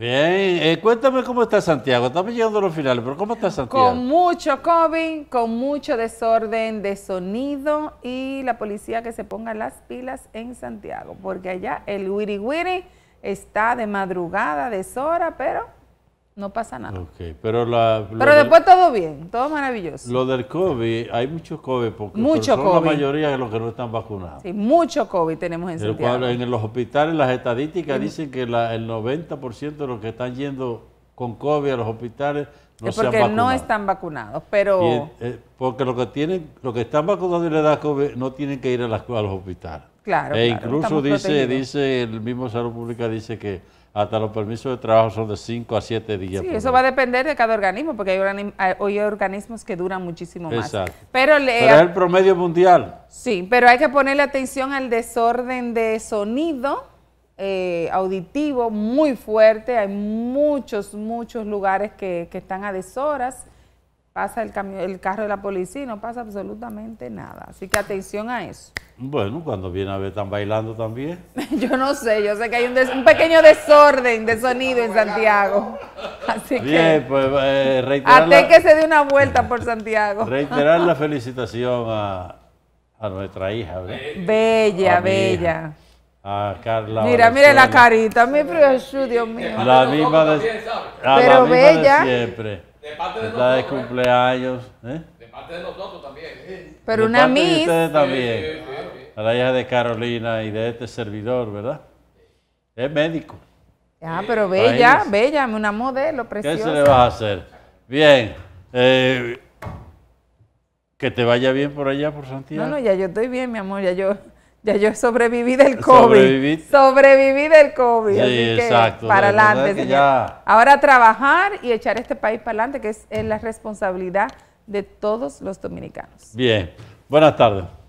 Bien, eh, cuéntame cómo está Santiago. Estamos llegando a los finales, pero ¿cómo está Santiago? Con mucho COVID, con mucho desorden de sonido y la policía que se ponga las pilas en Santiago, porque allá el wiri wiri está de madrugada, de deshora, pero no pasa nada. pero después todo bien, todo maravilloso. Lo del COVID, hay mucho COVID, porque son la mayoría de los que no están vacunados. Sí, mucho COVID tenemos en Santiago. en los hospitales las estadísticas dicen que el 90% de los que están yendo con COVID a los hospitales no es porque no están vacunados, pero... Eh, porque lo que tienen, lo que están vacunados y le da COVID no tienen que ir a, los hospitales. Claro, E incluso dice, dice, el mismo Salud Pública dice que hasta los permisos de trabajo son de 5 a 7 días. Sí, eso va a depender de cada organismo, porque hay, hay organismos que duran muchísimo más. Exacto. Pero, es el promedio mundial. Sí, pero hay que ponerle atención al desorden de sonido eh, auditivo muy fuerte, hay muchos, muchos lugares que, están a deshoras, pasa el, el carro de la policía y no pasa absolutamente nada. Así que atención a eso. Bueno, cuando viene a ver, están bailando también. yo no sé, yo sé que hay un, pequeño desorden de sonido en Santiago. Así que, pues eh, reiterar. Hasta que se dé una vuelta por Santiago. reiterar la felicitación a, a nuestra hija. Bella, bella. Ah, Carla. Mira, mire mira la carita, mi precioso, Dios mío. La misma de, ah, Pero bella. siempre. De parte de ¿eh? cumpleaños. ¿eh? De parte de nosotros también. ¿eh? Pero una parte De ustedes también. a la hija de Carolina y de este servidor, ¿verdad? Es médico. Ah, pero bella, bella, una modelo preciosa. ¿Qué se le va a hacer? Bien. que te vaya bien por allá, por Santiago. No, no, ya yo estoy bien, mi amor, ya yo. Ya yo sobreviví del COVID. Sobreviví, del COVID. Que para adelante, Ahora trabajar y echar este país para adelante, que es la responsabilidad de todos los dominicanos. Bien. Buenas tardes.